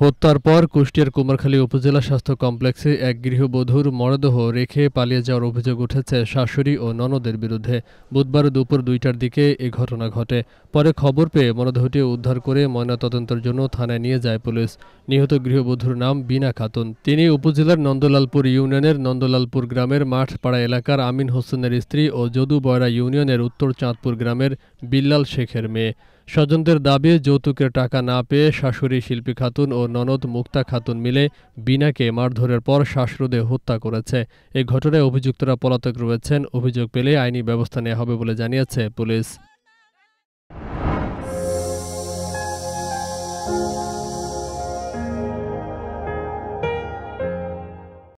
হত্যার পর কুষ্টিয়ার কুমারখালী উপজেলা স্বাস্থ্য কমপ্লেক্সে এক গৃহবধূর মরদেহ রেখে পালিয়ে যাওয়ার অভিযোগ উঠেছে শাশুড়ি ও ননদের বিরুদ্ধে বুধবার দুপুর দুইটার দিকে এ ঘটনা ঘটে পরে খবর পেয়ে মরদেহটি উদ্ধার করে ময়নাতদন্তের জন্য থানায় নিয়ে যায় পুলিশ নিহত গৃহবধূর নাম বিনা খাতুন তিনি উপজেলার নন্দলালপুর ইউনিয়নের নন্দলালপুর গ্রামের মাঠপাড়া এলাকার আমিন হোসেনের স্ত্রী ও যদু বয়রা ইউনিয়নের উত্তর চাঁদপুর গ্রামের বিল্লাল শেখের মেয়ে স্বজনদের দাবি যৌতুকের টাকা না পেয়ে শাশুড়ি শিল্পী খাতুন ও ননদ মুক্তা খাতুন মিলে বিনাকে মারধরের পর শ্বাসরোধে হত্যা করেছে এ ঘটনায় অভিযুক্তরা পলাতক রয়েছেন অভিযোগ পেলে আইনি ব্যবস্থা নেওয়া হবে বলে জানিয়েছে পুলিশ